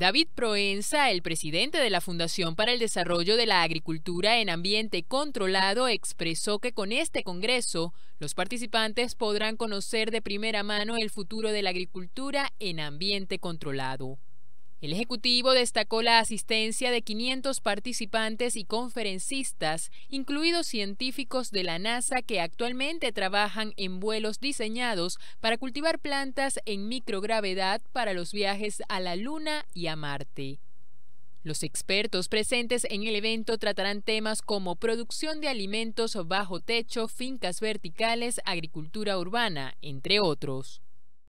David Proenza, el presidente de la Fundación para el Desarrollo de la Agricultura en Ambiente Controlado, expresó que con este Congreso los participantes podrán conocer de primera mano el futuro de la agricultura en ambiente controlado. El Ejecutivo destacó la asistencia de 500 participantes y conferencistas, incluidos científicos de la NASA que actualmente trabajan en vuelos diseñados para cultivar plantas en microgravedad para los viajes a la Luna y a Marte. Los expertos presentes en el evento tratarán temas como producción de alimentos bajo techo, fincas verticales, agricultura urbana, entre otros.